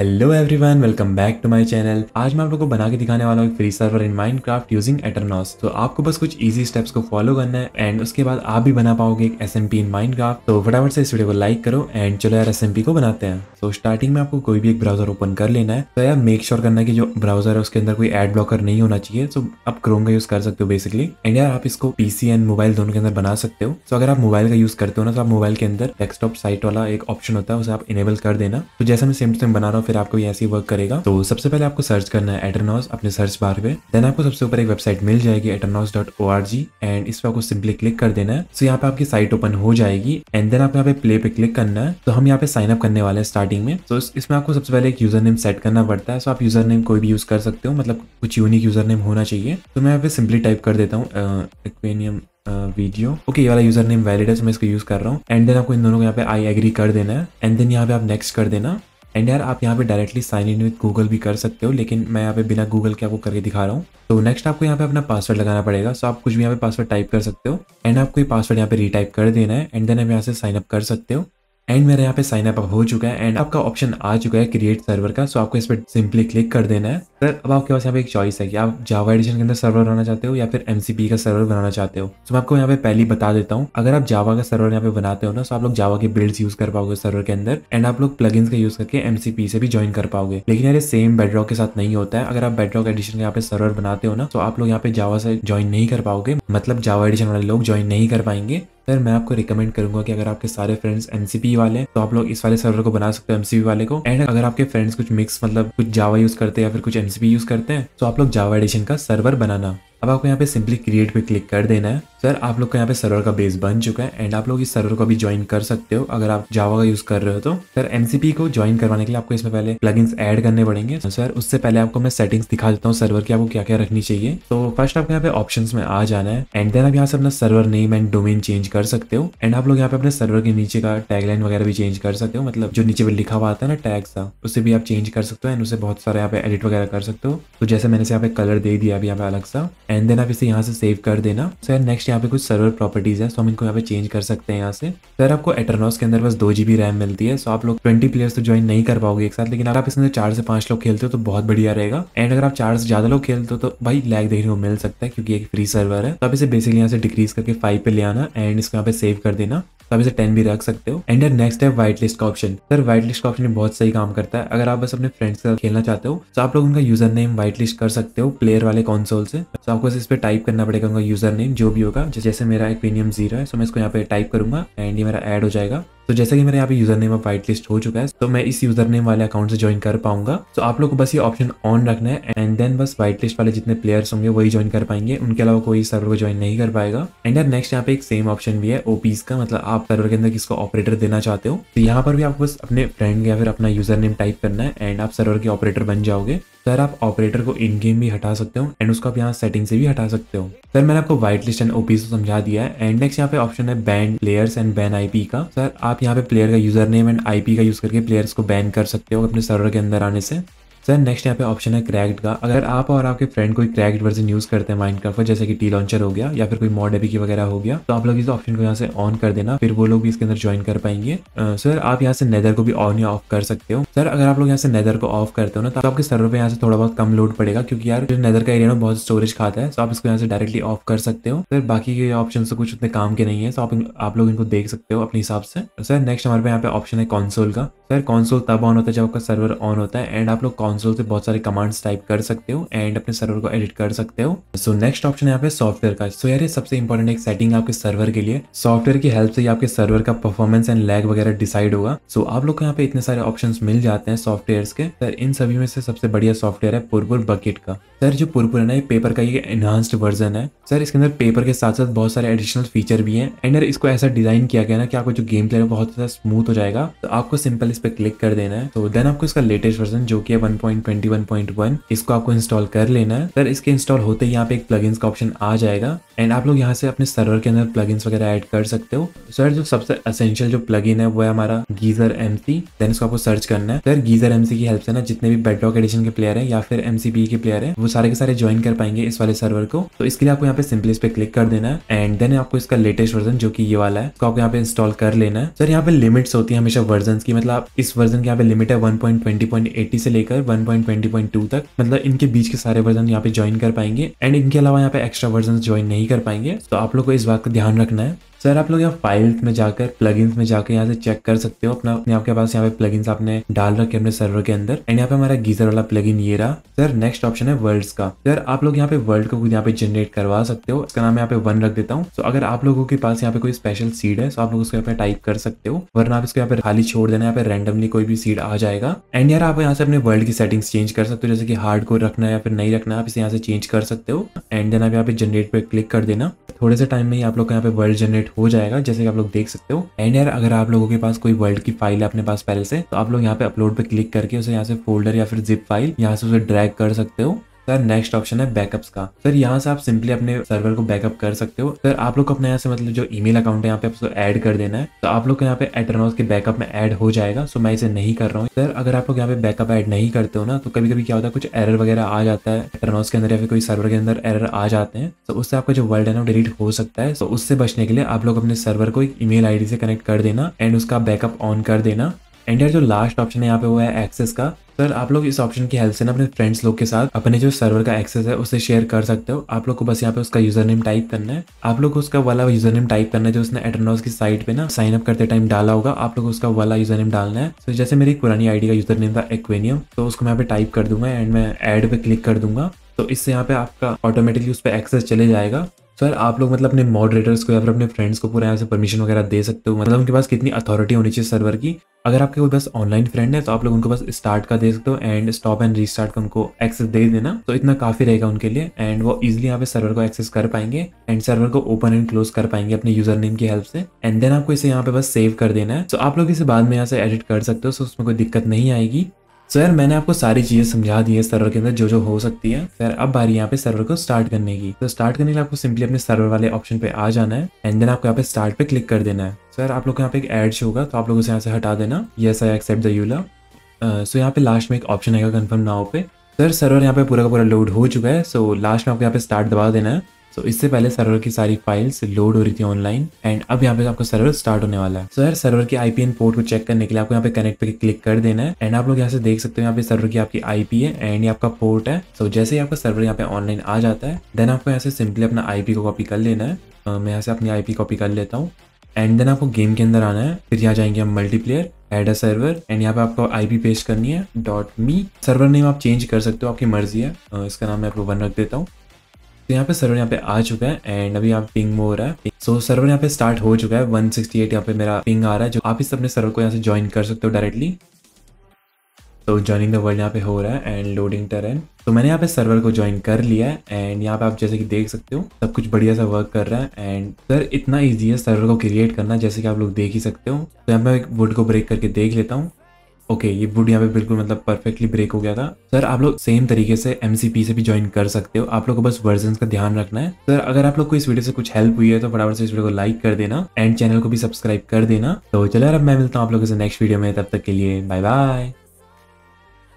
hello everyone welcome back to my channel आज मैं आप लोगों को बना के दिखाने वाला हूँ free server in Minecraft using Aternos तो आपको बस कुछ इजी स्टेप्स को फॉलो करना है एंड उसके बाद आप भी बना पाओगे एक एस इन माइनक्राफ्ट तो फटाफट से इस वीडियो को लाइक करो एंड चलो यार एस को बनाते हैं तो स्टार्टिंग में आपको कोई भी एक ब्राउजर ओपन कर लेना है तो यार मेक श्योर करना है कि जो ब्राउजर है उसके अंदर कोई एड ब्लॉकर नहीं होना चाहिए तो आप क्रोम का यूज कर सकते हो बेसिकली एंड यार आप इसको पीसी एंड मोबाइल दोनों के अंदर बना सकते हो तो अगर आप मोबाइल का यूज करते हो ना तो आप मोबाइल के अंदर डेस्कटॉप साइट वाला एक ऑप्शन होता है उसे आप इनेबल कर देना तो जैसे मैं सेम टू सेम बना रहा हूँ फिर आपको ये ऐसे वर्क करेगा तो सबसे पहले आपको सर्च करना है एटरनॉस अपने सर्च बार पे देन आपको सबसे ऊपर एक वेबसाइट मिल जाएगी Aternos dot O R G and इस पर आपको सिंपली क्लिक कर देना है सो यहाँ पे आपकी साइट ओपन हो जाएगी एंड देन आपको यहाँ पे प्ले पे क्लिक करना है तो हम यहाँ पे साइन अप करने वाले हैं स्टार्टिंग में तो इसमें आपको सबसे पहले एक यूजर नेम सेट करना पड़ता है सो आप यूजर नेम कोई भी यूज कर सकते हो मतलब कुछ यूनिक यूजर नेम होना चाहिए तो मैं यहाँ पे सिंपली टाइप कर देता हूँ एक्वेनियम वीडियो ओके okay, ये वाला यूजर नेम वैलिड है मैं इसको यूज कर रहा हूँ एंड देन आपको इन दोनों को यहाँ पे आई एग्री कर देना है एंड देन यहाँ पे आप नेक्स्ट कर देना एंड यार आप यहाँ पे directly sign in with Google भी कर सकते हो लेकिन मैं यहाँ पे बिना गूगल के आपको करके दिखा रहा हूँ तो नेक्स्ट आपको यहाँ पे अपना पासवर्ड लगाना पड़ेगा सो आप कुछ भी यहाँ पे पासवर्ड टाइप कर सकते हो एंड आपको ये पासवर्ड यहाँ पे रीटाइप कर देना है एंड देन आप यहाँ से साइन अप कर सकते हो एंड मेरा यहाँ पे साइन अप हो चुका है एंड आपका ऑप्शन आ चुका है क्रिएट सर्वर का सो आपको इस पर सिंपली क्लिक कर देना है सर अब आपके पास यहाँ पे एक चॉइस है कि आप जावा एडिशन के अंदर सर्वर बनाना चाहते हो या फिर एमसीपी का सर्वर बनाना चाहते हो तो मैं आपको यहाँ पे पहले बता देता हूँ अगर आप जावा का सर्वर यहाँ पे बनाते हो ना तो आप लोग जावा के बिल्ड्स यूज कर पाओगे सर्वर के अंदर एंड आप लोग प्लग का यूज करके एमसीपी से भी ज्वाइन कर पाओगे लेकिन यार सेम बेडरॉक के साथ नहीं होता है अगर आप बेडरॉक एडिशन का यहाँ पे सर्वर बनाते हो ना तो आप लोग यहाँ पे जावा से ज्वाइन नहीं कर पाओगे मतलब जावा एडिशन वाले लोग ज्वाइन नहीं कर पाएंगे सर मैं आपको रिकमेंड करूंगा कि अगर आपके सारे फ्रेंड्स एमसीपी वाले तो आप लोग इस वाले सर्वर को बना सकते हो एमसीपी वाले को एंड अगर आपके फ्रेंड्स कुछ मिक्स मतलब कुछ जावा यूज करते हैं या फिर कुछ एमसीपी यूज करते हैं तो आप लोग जावा एडिशन का सर्वर बनाना अब आपको यहाँ पे सिंपली क्रिएट पे क्लिक कर देना है सर आप लोग का यहाँ पे सर्वर का बेस बन चुका है एंड आप लोग इस सर्वर को भी ज्वाइन कर सकते हो अगर आप जावा का यूज कर रहे हो तो सर एमसीपी को ज्वाइन करवाने के लिए आपको इसमें पहले प्लगइन्स ऐड करने पड़ेंगे सर उससे पहले आपको मैं सेटिंग्स दिखा देता हूँ सर्वर की आपको क्या क्या रखनी चाहिए तो फर्स्ट आपको यहाँ पे ऑप्शन में आ जाना है एंड देन आप यहाँ से अपना server name and domain change कर सकते हो एंड आप लोग यहाँ पे अपने सर्वर के नीचे का टैगलाइन वगैरह भी चेंज कर सकते हो मतलब जो नीचे पे लिखा हुआ है ना टैग का उसे भी आप चेंज कर सकते हो एंड उसे बहुत सारे यहाँ पे एडिट वगैरह कर सकते हो तो जैसे मैंने यहाँ पे कलर दे दिया अभी यहाँ पे अलग सा एंड देन आप इसे यहाँ से सेव कर देना सो यार नेक्स्ट यहाँ पे कुछ सर्वर प्रॉपर्टीज है सो हम इनको यहाँ पे चेंज कर सकते हैं यहाँ से सर तो आपको एटरनॉस के अंदर बस दो जीबी रैम मिलती है सो आप लोग ट्वेंटी प्लेयर्स तो ज्वाइन नहीं कर पाओगे एक साथ लेकिन अगर आप इसमें चार से पांच लोग खेलते हो तो बहुत बढ़िया रहेगा एंड अगर आप चार से ज्यादा लोग खेलते हो तो भाई लैग देखने को मिल सकता है क्योंकि एक फ्री सर्वर है तो आप इसे बेसिकली यहाँ से डिक्रीज करके फाइव पे ले आना एंड इसको यहाँ पे सेव कर देना तो आप इसे टेन भी रख सकते हो एंड नेक्स्ट है व्हाइट लिस्ट का ऑप्शन सर वाइट लिस्ट का ऑप्शन बहुत सही काम करता है अगर आप बस अपने फ्रेंड्स के साथ खेलना चाहते हो तो आप लोग उनका यूजर नेम वाइट लिस्ट कर सकते हो प्लेयर वाले कॉन्सोल से तो आपको इस पर टाइप करना पड़ेगा उनका यूजर नेम जो भी होगा जैसे मेरा एक प्रीमियम जीरो है सो तो मैं इसको यहाँ पे टाइप करूंगा एंड ये मेरा एड हो जाएगा तो जैसा कि मेरे यहाँ पे यूजर नेम और वाइट लिस्ट हो चुका है तो मैं इस यूजर नेम वाले अकाउंट से ज्वाइन कर पाऊंगा तो आप लोग को बस ये ऑप्शन ऑन रखना है एंड देन बस वाइट लिस्ट वाले जितने प्लेयर्स होंगे वही ज्वाइन कर पाएंगे उनके अलावा कोई सर्वर को ज्वाइन नहीं कर पाएगा एंड यार नेक्स्ट यहाँ पे एक सेम ऑप्शन भी है ओपीस का मतलब आप सर्वर के अंदर किसको ऑपरेटर देना चाहते हो तो यहाँ पर भी आपको बस अपने फ्रेंड या फिर अपना यूजर नेम टाइप करना है एंड आप सर्वर के ऑपरेटर बन जाओगे सर आप ऑपरेटर को इन गेम भी हटा सकते हो एंड उसको आप यहाँ सेटिंग से भी हटा सकते हो सर मैंने आपको व्हाइट लिस्ट एंड ओपी समझा दिया है एंड नेक्स्ट यहाँ पे ऑप्शन है ban players and ban IP का सर आप यहाँ पे प्लेयर का यूजर नेम एंड आईपी का यूज करके प्लेयर्स को बैन कर सकते हो अपने सर्वर के अंदर आने से सर नेक्स्ट यहाँ पे ऑप्शन है क्रैक्ड का अगर आप और आपके फ्रेंड कोई क्रैक्ड वर्जन यूज करते हैं माइंड का जैसे कि टी लॉन्चर हो गया या फिर कोई मॉड एपी वगैरह हो गया तो आप लोग इस ऑप्शन को यहाँ से ऑन कर देना फिर वो लोग भी इसके अंदर ज्वाइन कर पाएंगे सर आप यहाँ से नेदर को भी ऑन या ऑफ कर सकते हो सर अगर आप लोग यहाँ से नेदर को ऑफ करते हो ना तो आपके सर्वर पर यहाँ से थोड़ा बहुत कम लोड पड़ेगा क्योंकि यार नेदर का एरिया में बहुत स्टोरेज खाता है तो आप इसको यहाँ से डायरेक्टली ऑफ कर सकते हो सर बाकी के ऑप्शन तो कुछ उतने काम के नहीं है तो आप लोग इनको देख सकते हो अपने हिसाब से सर नेक्स्ट हमारे यहाँ पे ऑप्शन है कॉन्सोल का सर कॉन्सोल तब ऑन होता है जब आपका सर्वर ऑन होता है एंड आप लोग कंसोल से बहुत सारे कमांड्स टाइप कर सकते हो एंड अपने सर्वर को एडिट कर सकते हो सो नेक्स्ट ऑप्शन यहाँ पे सॉफ्टवेयर का सो so, यार ये सबसे इंपॉर्टेंट एक सेटिंग आपके सर्वर के लिए सॉफ्टवेयर की हेल्प से आपके सर्वर का परफॉर्मेंस एंड लैग वगैरह डिसाइड होगा सो so, आप लोग को यहाँ पे इतने सारे ऑप्शन मिल जाते हैं सॉफ्टवेयर के सर इन सभी में से सबसे बढ़िया सॉफ्टवेयर है पुरपुर बकेट का सर जो पुरपुर है ना ये पेपर का ये एनहांस्ड वर्जन है सर इसके अंदर पेपर के साथ साथ बहुत सारे एडिशनल फीचर भी है एंड इसको ऐसा डिजाइन किया गया ना कि आपको जो गेम प्ले बहुत ज्यादा स्मूथ हो जाएगा तो आपको सिंपल इस पर क्लिक कर देना है तो देन आपको इसका लेटेस्ट वर्जन जो कि है 1.21.1 इसको आपको इंस्टॉल कर लेना है सर इसके इंस्टॉल होते ही यहाँ पे एक प्लगइन्स का ऑप्शन आ जाएगा एंड आप लोग यहाँ से अपने सर्वर के अंदर प्लगइन्स वगैरह ऐड कर सकते हो सर जो सबसे असेंशियल जो प्लगइन है वो है हमारा गीजर एम देन इसको आपको सर्च करना है सर गीजर एम की हेल्प से ना जितने भी बेडरॉक एडिशन के प्लेयर है या फिर एम e के प्लेयर है वो सारे के सारे ज्वाइन कर पाएंगे इस वाले सर्वर को तो इसके लिए आपको यहाँ पे सिंपली इस पे क्लिक कर देना है एंड देन आपको इसका लेटेस्ट वर्जन जो कि ये वाला है तो आपको यहाँ पे इंस्टॉल कर लेना है सर यहाँ पे लिमिट्स होती है हमेशा वर्जन की मतलब इस वर्जन की यहाँ पे लिमिट है वन से लेकर 1.20.2 तक मतलब इनके बीच के सारे वर्जन यहाँ पे ज्वाइन कर पाएंगे एंड इनके अलावा यहाँ पे एक्स्ट्रा वर्जन ज्वाइन नहीं कर पाएंगे तो आप लोग को इस बात का ध्यान रखना है सर आप लोग यहाँ फाइल्स में जाकर प्लगइन्स में जाकर यहाँ से चेक कर सकते हो अपना अपने आपके पास यहाँ पे प्लगइन्स आपने डाल रखे अपने सर्वर के अंदर एंड यहाँ पे हमारा गीजर वाला प्लगइन ये रहा सर नेक्स्ट ऑप्शन है वर्ल्ड का सर आप लोग यहाँ पे वर्ल्ड को खुद यहाँ पे जनरेट करवा सकते हो इसका नाम यहाँ पे वन रख देता हूँ तो अगर आप लोगों के पास यहाँ पे कोई स्पेशल सीड है तो आप लोग उसको यहाँ पे टाइप कर सकते हो वरना आप इसको यहाँ पे खाली छोड़ देना यहाँ पे रैंडमली कोई भी सीड आ जाएगा एंड यार आप यहाँ से अपने वर्ल्ड की सेटिंग चेंज कर सकते हो जैसे कि हार्ड को रखना है या फिर नहीं रखना आप इसे यहाँ से चेंज कर सकते हो एंड देन आप यहाँ पे जनरेट पे क्लिक कर देना थोड़े से टाइम में ही आप लोग यहाँ पे वर्ल्ड जनरेट अपडेट हो जाएगा जैसे कि आप लोग देख सकते हो एंड यार अगर आप लोगों के पास कोई वर्ल्ड की फाइल है अपने पास पहले से तो आप लोग यहाँ पे अपलोड पे क्लिक करके उसे यहाँ से फोल्डर या फिर जिप फाइल यहाँ से उसे ड्रैग कर सकते हो सर नेक्स्ट ऑप्शन है बैकअप्स का सर यहाँ से आप सिंपली अपने सर्वर को बैकअप कर सकते हो सर आप लोग अपने यहाँ से मतलब जो ईमेल अकाउंट है यहाँ पे आपको ऐड कर देना है तो आप लोग यहाँ पे एटरनोस के बैकअप में ऐड हो जाएगा सो मैं इसे नहीं कर रहा हूँ सर अगर आप लोग यहाँ पे बैकअप ऐड नहीं करते हो ना तो कभी कभी क्या होता है कुछ एरर वगैरह आ जाता है एटरनोस के अंदर या फिर कोई सर्वर के अंदर एरर आ जाते हैं तो उससे आपका जो वर्ल्ड है ना डिलीट हो सकता है तो उससे बचने के लिए आप लोग अपने सर्वर को एक ईमेल आईडी से कनेक्ट कर देना एंड उसका बैकअप ऑन कर देना एंड यार जो लास्ट ऑप्शन है यहाँ पे वो है एक्सेस का सर आप लोग इस ऑप्शन की हेल्प से ना अपने फ्रेंड्स लोग के साथ अपने जो सर्वर का एक्सेस है उसे शेयर कर सकते हो आप लोग को बस यहाँ पे उसका यूजर नेम टाइप करना है आप लोग उसका वाला यूजर नेम टाइप करना है जो उसने एटनोस की साइट पे ना साइन अप करते टाइम डाला होगा आप लोग उसका वाला यूजर नेम डालना है तो जैसे मेरी पुरानी आईडी का यूजर नेम था एक्वेनियम तो उसको मैं यहाँ पे टाइप कर दूंगा एंड मैं एड पे क्लिक कर दूंगा तो इससे यहाँ पे आपका ऑटोमेटिकली उस पर एक्सेस चले जाएगा सर आप लोग मतलब अपने मॉडरेटर्स को या फिर अपने फ्रेंड्स को पूरा यहाँ से परमिशन वगैरह दे सकते हो मतलब उनके पास कितनी अथॉरिटी होनी चाहिए सर्वर की अगर आपके कोई बस ऑनलाइन फ्रेंड है तो आप लोग उनको बस स्टार्ट का दे सकते हो एंड स्टॉप एंड रीस्टार्ट का उनको एक्सेस दे देना तो इतना काफी रहेगा उनके लिए एंड वो इजिली यहाँ पे सर्वर को एक्सेस कर पाएंगे एंड सर्वर को ओपन एंड क्लोज कर पाएंगे अपने यूजर नेम की हेल्प से एंड देन आपको इसे यहाँ पे बस सेव कर देना है तो आप लोग इसे बाद में यहाँ से एडिट कर सकते हो सो उसमें कोई दिक्कत नहीं आएगी सो यार मैंने आपको सारी चीज़ें समझा दी है सर्वर के अंदर जो जो हो सकती है सर अब बारी यहाँ पे सर्वर को स्टार्ट करने की तो स्टार्ट करने के लिए आपको सिंपली अपने सर्वर वाले ऑप्शन पे आ जाना है एंड देन आपको यहाँ पे स्टार्ट पे क्लिक कर देना है सर आप लोग को यहाँ पे एक एड शो होगा तो आप लोग उसे यहाँ से हटा देना yes I accept the EULA so यहाँ पे लास्ट में एक ऑप्शन आएगा कन्फर्म नाव पे सर सर्वर यहाँ पे पूरा का पूरा लोड हो चुका है सो लास्ट में आपको यहाँ पे स्टार्ट दबा देना है सो इससे पहले सर्वर की सारी फाइल्स लोड हो रही थी ऑनलाइन एंड अब यहाँ पे आपका सर्वर स्टार्ट होने वाला है सो यार सर्वर की आईपीएन पोर्ट को चेक करने के लिए आपको यहाँ पे कनेक्ट पे क्लिक कर देना है एंड आप लोग यहाँ से देख सकते हो यहाँ पे सर्वर की आपकी आई है एंड ये आपका पोर्ट है सो जैसे ही आपका सर्वर यहाँ पे ऑनलाइन आ जाता है देन आपको यहाँ से सिंपली अपना आईपी को कॉपी कर लेना है मैं यहाँ से अपनी आई कॉपी कर लेता हूँ एंड देन आपको गेम के अंदर आना है फिर यहाँ जाएंगे हम multiplayer add a server and यहाँ पे आपको आई पी पेश करनी है डॉट मी सर्वर नेम आप चेंज कर सकते हो आपकी मर्जी है इसका नाम मैं आपको वन रख देता हूँ तो यहाँ पे सर्वर यहाँ पे आ चुका है एंड अभी यहाँ पिंग हो रहा है सो so, सर्वर यहाँ पे स्टार्ट हो चुका है 168 सिक्सटी यहाँ पे मेरा पिंग आ रहा है जो आप इस अपने सर्वर को यहाँ से ज्वाइन कर सकते हो डायरेक्टली तो ज्वाइनिंग द वर्ल्ड यहाँ पे हो रहा है एंड लोडिंग टर्न तो मैंने यहाँ पे सर्वर को ज्वाइन कर लिया है एंड यहाँ पे आप जैसे कि देख सकते हो सब कुछ बढ़िया सा वर्क कर रहा है एंड सर इतना ईजी है सर्वर को क्रिएट करना जैसे कि आप लोग देख ही सकते हो तो यहाँ मैं वुड को ब्रेक करके देख लेता हूँ ओके ये वुड यहाँ पे बिल्कुल मतलब परफेक्टली ब्रेक हो गया था सर आप लोग सेम तरीके से एम से भी ज्वाइन कर सकते हो आप लोग को बस वर्जन का ध्यान रखना है सर अगर आप लोग को इस वीडियो से कुछ हेल्प हुई है तो फटाफट से इस वीडियो को लाइक कर देना एंड चैनल को भी सब्सक्राइब कर देना तो चलो अब मैं मिलता हूँ आप लोगों से नेक्स्ट वीडियो में तब तक के लिए बाय बाय